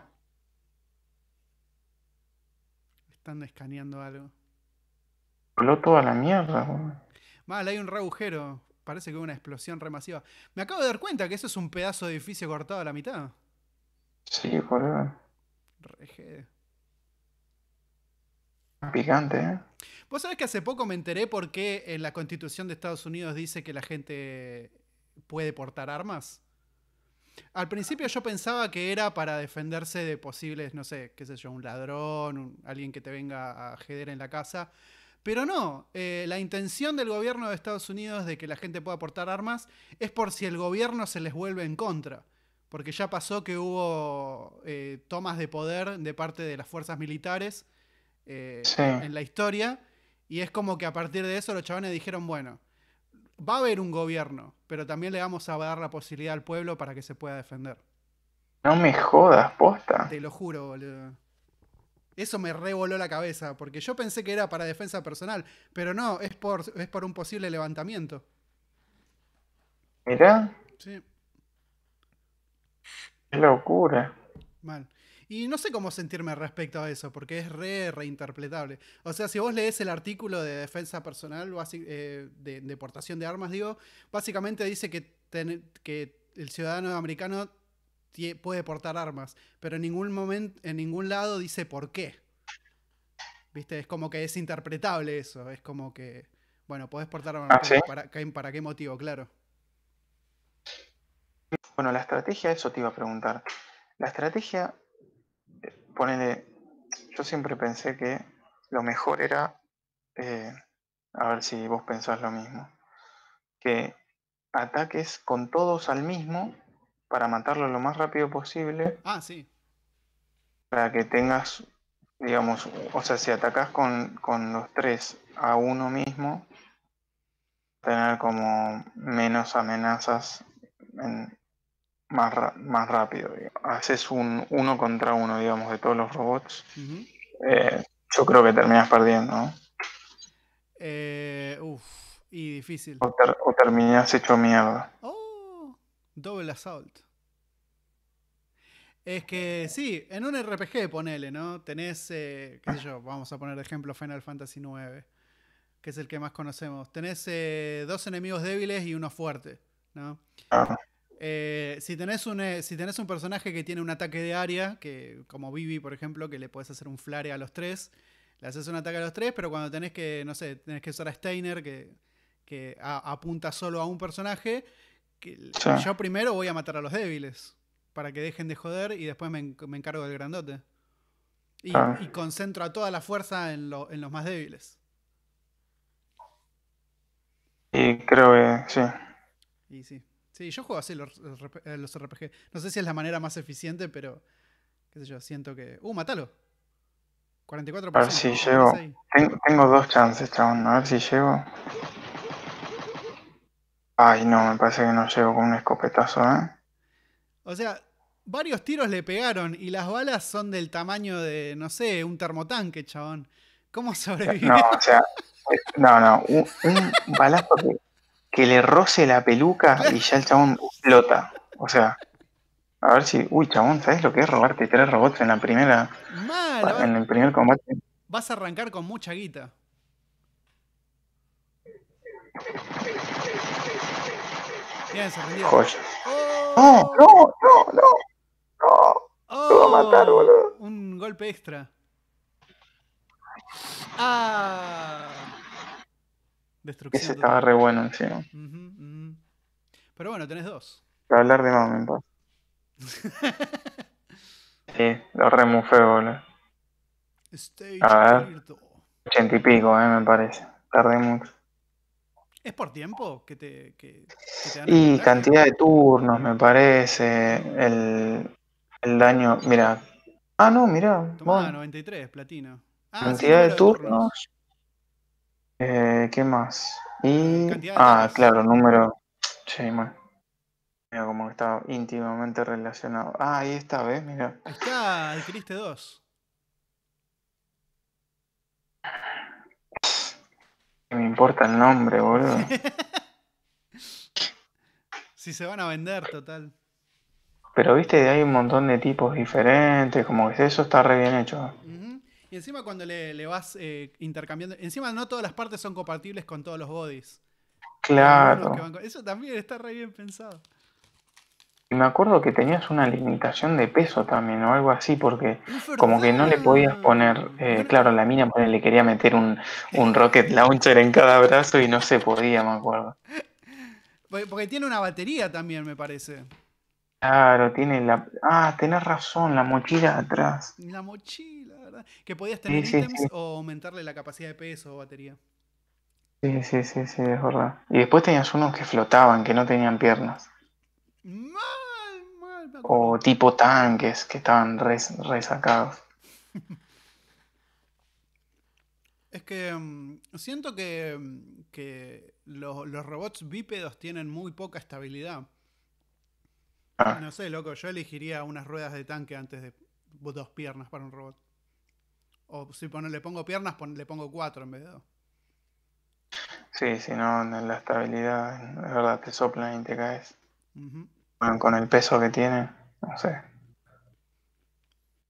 Están escaneando algo. Voló toda la mierda, boludo. Mal, hay un re Parece que hubo una explosión re masiva. Me acabo de dar cuenta que eso es un pedazo de edificio cortado a la mitad. Sí, boludo. Reje. Picante, ¿eh? Vos sabés que hace poco me enteré por qué en la constitución de Estados Unidos dice que la gente puede portar armas. Al principio yo pensaba que era para defenderse de posibles, no sé, qué sé yo, un ladrón, alguien que te venga a jeder en la casa. Pero no, eh, la intención del gobierno de Estados Unidos de que la gente pueda portar armas es por si el gobierno se les vuelve en contra. Porque ya pasó que hubo eh, tomas de poder de parte de las fuerzas militares eh, en la historia. Y es como que a partir de eso los chavales dijeron, bueno, va a haber un gobierno, pero también le vamos a dar la posibilidad al pueblo para que se pueda defender. No me jodas, posta. Te lo juro, boludo. Eso me revoló la cabeza, porque yo pensé que era para defensa personal, pero no, es por, es por un posible levantamiento. Mirá. Sí. Qué locura. Mal. Y no sé cómo sentirme respecto a eso, porque es re reinterpretable. O sea, si vos lees el artículo de defensa personal, eh, de deportación de armas, digo, básicamente dice que, que el ciudadano americano puede portar armas, pero en ningún momento, en ningún lado dice por qué. ¿Viste? Es como que es interpretable eso, es como que, bueno, podés portar armas, ah, para qué motivo, claro. Bueno, la estrategia, eso te iba a preguntar. La estrategia ponele, yo siempre pensé que lo mejor era, eh, a ver si vos pensás lo mismo, que ataques con todos al mismo para matarlo lo más rápido posible. Ah, sí. Para que tengas, digamos, o sea, si atacás con, con los tres a uno mismo, tener como menos amenazas en, más, rápido. Haces un uno contra uno, digamos, de todos los robots. Eh, yo creo que terminas perdiendo. ¿no? Eh, y difícil. O, terminas hecho mierda. Oh, double assault. Es que sí, en un RPG ponele, ¿no? Tenés, eh, qué sé yo, vamos a poner ejemplo Final Fantasy IX, que es el que más conocemos. Tenés dos enemigos débiles y uno fuerte, ¿no? Ah. Eh, si, tenés un, eh, si un personaje que tiene un ataque de área, que, como Vivi, por ejemplo, que le podés hacer un flare a los tres, le haces un ataque a los tres, pero cuando tenés que, no sé, tenés que usar a Steiner, que, apunta solo a un personaje, yo primero voy a matar a los débiles, para que dejen de joder y después me, encargo del grandote. Ah. Y, concentro a toda la fuerza en, en los más débiles. Y creo que sí. Y sí. Sí, yo juego así los, los, RPG. Eh, no sé si es la manera más eficiente, pero. ¿Qué sé yo? Siento que. ¡Uh, matalo! 44%. A ver si llego. Tengo, dos chances, chabón. A ver si llego. Ay, no, me parece que no llego con un escopetazo, ¿eh? O sea, varios tiros le pegaron y las balas son del tamaño de, no sé, un termotanque, chabón. ¿Cómo eh, sobrevivió? No, o sea, eh, no, no, un, balazo que le roce la peluca y ya el chabón flota. O sea, a ver si. Uy, chabón, ¿sabes lo que es robarte tres robots en la primera. en el primer combate. Vas a arrancar con mucha guita. Bien, oh. No, no, no, no. No. Oh. Lo va a matar, oh. boludo. Un golpe extra. Ah. Destrucción. Ese estaba re bueno encima. Pero bueno, tenés dos. Para hablar de momentos. Sí, lo remufeo, boludo. A ver. Ochenta y pico, eh, me parece. tardemos ¿Es por tiempo que te, que, Y cantidad de turnos, me parece. El, el daño. Mira. Ah, no, mira. Ah, 93, platino. Ah, cantidad de, turnos. Eh, ¿Qué más? Y. Ah, claro, número. Sí, man. Mira que está íntimamente relacionado. Ah, ahí está, ¿ves? Mira. Ahí está, adquiriste dos. Me importa el nombre, boludo. si se van a vender, total. Pero viste, hay un montón de tipos diferentes, como que eso está re bien hecho. Y encima cuando le, vas eh, intercambiando, encima no todas las partes son compatibles con todos los bodies. Claro. Eso también está re bien pensado. Y Me acuerdo que tenías una limitación de peso también o algo así, porque como que no le podías poner, eh, claro, la mina le quería meter un, un rocket launcher en cada brazo y no se podía, me acuerdo. Porque tiene una batería también, me parece. Claro, tiene la... Ah, tenés razón, la mochila atrás. La mochila. Que podías tener ítems o aumentarle la capacidad de peso o batería. Sí, sí, sí, sí, es verdad. Y después tenías unos que flotaban, que no tenían piernas. Mal, mal. o tipo tanques que estaban resacados. es que mm, siento que, mm, los, robots bípedos tienen muy poca estabilidad. Ah. No sé, loco, yo elegiría unas ruedas de tanque antes de dos piernas para un robot. O si le pongo piernas, le pongo cuatro en vez de dos. Sí, si no, la estabilidad, la verdad, te soplan y te caes. con el peso que tiene, no sé.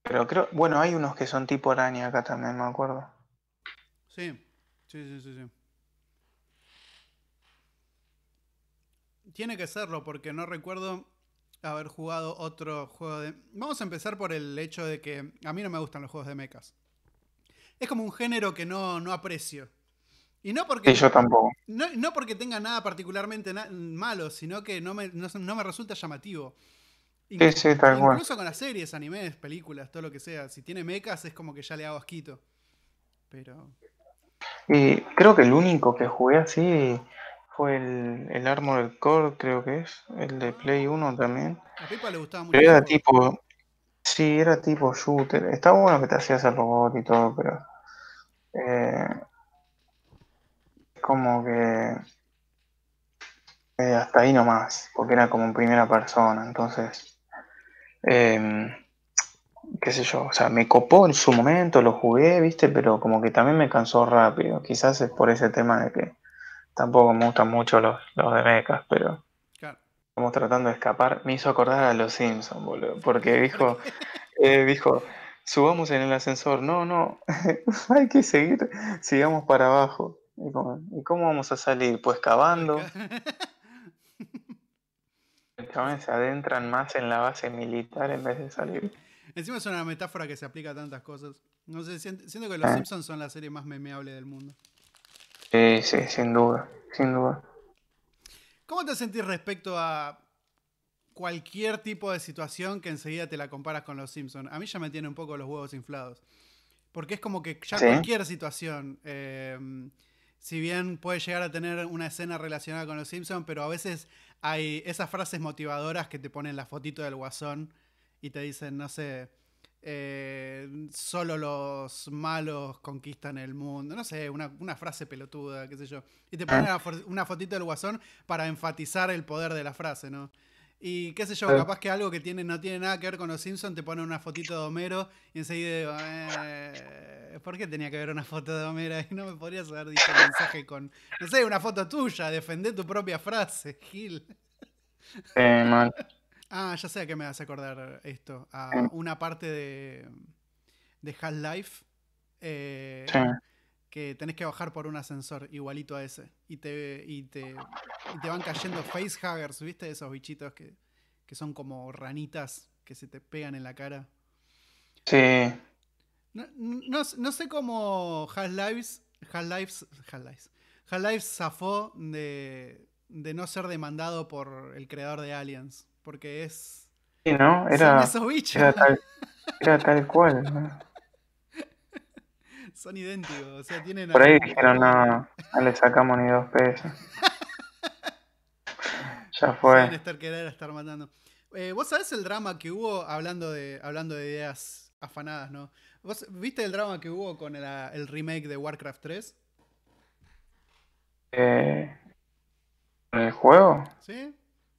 Pero creo, bueno, hay unos que son tipo araña acá también, me acuerdo. Sí, sí, sí, sí. sí. Tiene que serlo porque no recuerdo haber jugado otro juego de... Vamos a empezar por el hecho de que a mí no me gustan los juegos de mechas es como un género que no, aprecio. Y no porque. No, porque tenga nada particularmente malo, sino que no me, resulta llamativo. incluso con las series, animes, películas, todo lo que sea. Si tiene mechas es como que ya le hago asquito. Pero. Y creo que el único que jugué así fue el, el Armored Core, creo que es. El de Play 1 también. A Pipa le gustaba mucho. era tipo. Sí, era tipo shooter. está bueno que te hacías el robot y todo, pero. Eh, como que. Eh, hasta ahí nomás, porque era como en primera persona, entonces. Em, qué sé yo, o sea, me copó en su momento, lo jugué, viste, pero como que también me cansó rápido. Quizás es por ese tema de que tampoco me gustan mucho los, los de mechas, pero estamos tratando de escapar, me hizo acordar a los Simpsons, Porque dijo, eh, dijo, subamos en el ascensor. No, no, hay que seguir, sigamos para abajo. ¿Y cómo, vamos a salir? Pues cavando. chavales se adentran más en la base militar en vez de salir. Encima es una metáfora que se aplica a tantas cosas. No sé, siento, que los ah. Simpsons son la serie más memeable del mundo. Sí, sí, sin duda, sin duda. ¿Cómo te sentís respecto a cualquier tipo de situación que enseguida te la comparas con los Simpsons? A mí ya me tiene un poco los huevos inflados. Porque es como que ya cualquier situación, eh, si bien puede llegar a tener una escena relacionada con los Simpsons, pero a veces hay esas frases motivadoras que te ponen la fotito del guasón y te dicen, no sé, eh, solo los malos conquistan el mundo, no sé, una, frase pelotuda, qué sé yo. Y te ponen ah. una fotito del guasón para enfatizar el poder de la frase, ¿no? Y qué sé yo, ah. capaz que algo que tiene, no tiene nada que ver con los Simpsons, te ponen una fotito de Homero y enseguida digo, eh, ¿por qué tenía que ver una foto de Homero? Y no me podrías haber dicho mensaje con, no sé, una foto tuya, defender tu propia frase, Gil. Eh, mal. Ah, ya sé a qué me vas a acordar esto. A eh. una parte de, de Half-Life eh, que tenés que bajar por un ascensor igualito a ese. Y te, y te, te van cayendo facehuggers, ¿viste? Esos bichitos que, son como ranitas que se te pegan en la cara. Sí. No, sé cómo Half-Lives Half-Lives Half-Lives Half-Lives zafó de, de no ser demandado por el creador de Aliens porque es... Sí, ¿no? Era, esos bichos. Era tal, cual. Son idénticos, o sea, tienen... Por ahí dijeron, no, no le sacamos ni dos pesos. ya fue. estar querer estar matando. Eh, ¿Vos sabés el drama que hubo hablando de, hablando de ideas afanadas, no? ¿Vos viste el drama que hubo con el, remake de Warcraft 3? Eh, ¿El juego? Sí.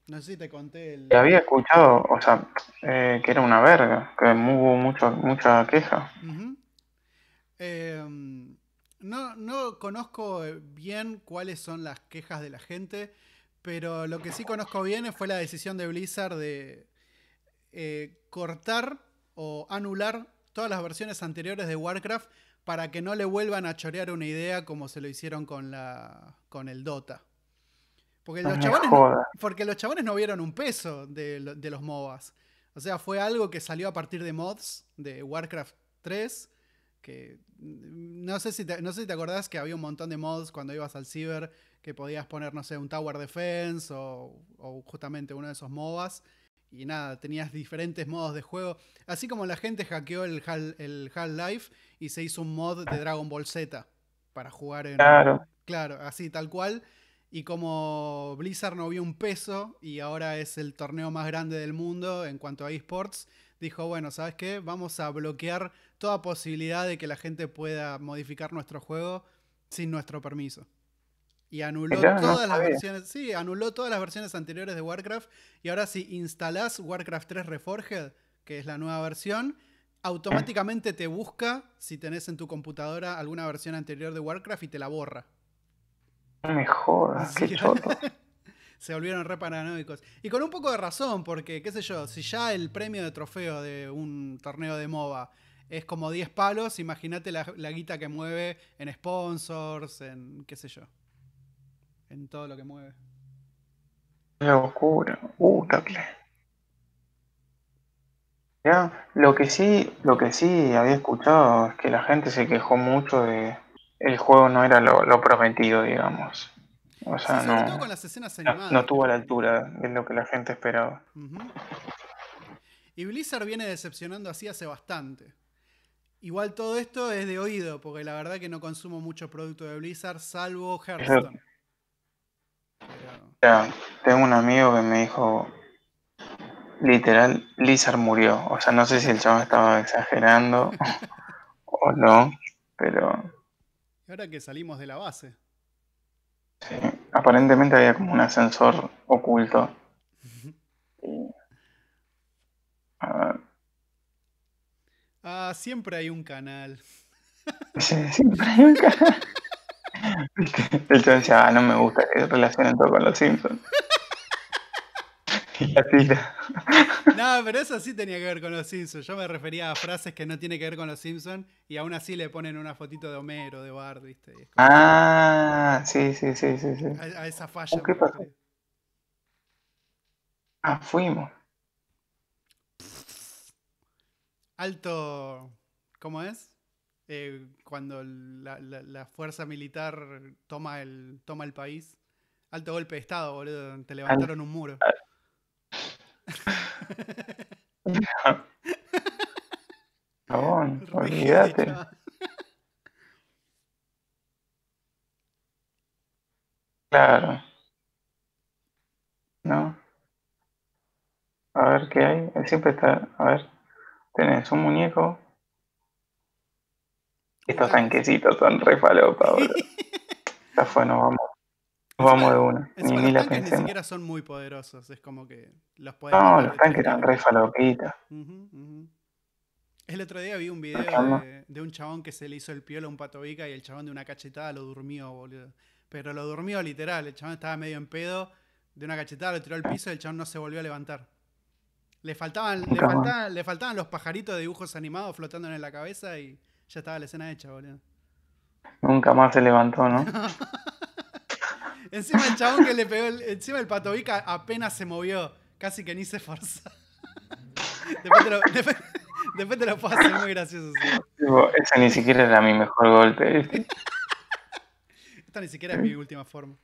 No sé si te conté el... había escuchado, o sea, eh, que era una verga, que hubo mucha queja. Em, no, conozco eh, bien cuáles son las quejas de la gente, pero lo que sí conozco bien fue la decisión de Blizzard de eh, cortar o anular todas las versiones anteriores de Warcraft para que no le vuelvan a chorear una idea como se lo hicieron con, la, con el Dota. Porque los, chabones no, vieron un peso de, los MOBAs. O sea, fue algo que salió a partir de mods de Warcraft 3. Que mm, no sé, si te, no sé te acordás que había un montón de mods cuando ibas al Ciber que podías poner, no sé, un Tower Defense o, justamente uno de esos MOBAs. Y nada, tenías diferentes modos de juego. Así como la gente hackeó el, el Half-Life y se hizo un mod de Dragon Ball Z para jugar en. Claro. Claro, así tal cual y como Blizzard no vio un peso y ahora es el torneo más grande del mundo en cuanto a esports, dijo, bueno, ¿sabes qué? Vamos a bloquear toda posibilidad de que la gente pueda modificar nuestro juego sin nuestro permiso. Y anuló todas las versiones, sí, anuló todas las versiones anteriores de Warcraft y ahora si instalás Warcraft 3 Reforged, que es la nueva versión, automáticamente te busca si tenés en tu computadora alguna versión anterior de Warcraft y te la borra. Mejor qué se volvieron re paranoicos. Y con un poco de razón, porque, qué sé yo, si ya el premio de trofeo de un torneo de MOBA es como 10 palos, imagínate la, guita que mueve en sponsors, en qué sé yo. En todo lo que mueve. Locura, uh, tacle. Ya, lo que sí, lo que sí había escuchado es que la gente se quejó mucho de, el juego no era lo, prometido, digamos. O sea, no, con las escenas no, tuvo a la altura de lo que la gente esperaba. Y Blizzard viene decepcionando así hace bastante. Igual todo esto es de oído, porque la verdad que no consumo mucho producto de Blizzard, salvo Hearthstone. tengo un amigo que me dijo, literal, Blizzard murió. O sea, no sé si el chavo estaba exagerando o no, pero ahora que salimos de la base. Sí, aparentemente había como un ascensor oculto. ah, siempre hay un canal. Sí, siempre hay un canal. El decía, ah, no me gusta que relacionen todo con los Simpsons no, pero eso sí tenía que ver con los Simpsons. Yo me refería a frases que no tiene que ver con los Simpsons y aún así le ponen una fotito de Homero, de Bard, ¿viste? Ah, sí, sí, sí, sí. sí. A, esa falla. ¿Qué pasó? Ah, fuimos. Alto. ¿Cómo es? Eh, cuando la, fuerza militar toma el, toma el país. Alto golpe de Estado, boludo. Te levantaron un muro. Cabrón, olvídate. Claro. No. A ver qué hay. siempre está. A ver. Tenés un muñeco. Estos tanquecitos son re falopa, Ya fue, nos vamos vamos de una. Ni, los ni Ni siquiera son muy poderosos. Es como que los No, los tanques eran re faloquitas. El otro día vi un video de, un chabón que se le hizo el piolo a un patobica y el chabón de una cachetada lo durmió, boludo. Pero lo durmió literal. El chabón estaba medio en pedo. De una cachetada lo tiró al piso y el chabón no se volvió a levantar. Le faltaban, le le faltaban los pajaritos de dibujos animados flotando en la cabeza y ya estaba la escena hecha, boludo. Nunca más se levantó, ¿no? Encima el chabón que le pegó, el, encima el patobica apenas se movió, casi que ni se esforzó. después, te lo, puedo hacer muy gracioso. ¿sí? Esa ni siquiera era mi mejor golpe. Esta ni siquiera es mi última forma.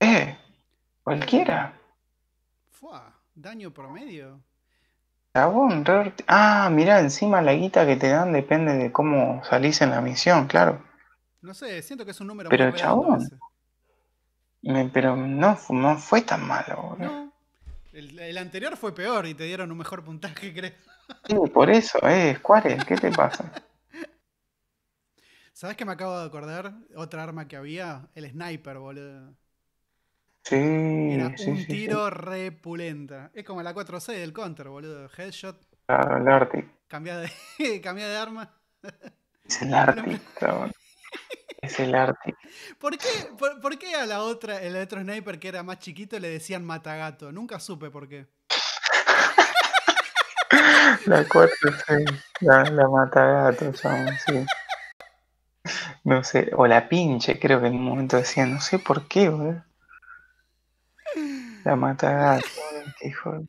Eh, cualquiera. Fua, daño promedio. Chabón, ah, mirá, encima la guita que te dan depende de cómo salís en la misión, claro. No sé, siento que es un número Pero chabón. Eh, pero no, fue tan malo. No. El, anterior fue peor y te dieron un mejor puntaje, creo. Sí, por eso, eh, Squares, ¿qué te pasa? ¿Sabes que me acabo de acordar? Otra arma que había, el sniper, boludo. Sí. un tiro repulenta. Es como la 4C del counter, boludo. Headshot. Claro, el Arctic. Cambia de, de arma. Es el Arctic, cabrón. Es el arte. ¿Por qué, a la otra, el otro sniper que era más chiquito le decían matagato? Nunca supe por qué. La 4, sí. La, la matagato, No sé, o la pinche, creo que en un momento decía, no sé por qué, La matagato, hijo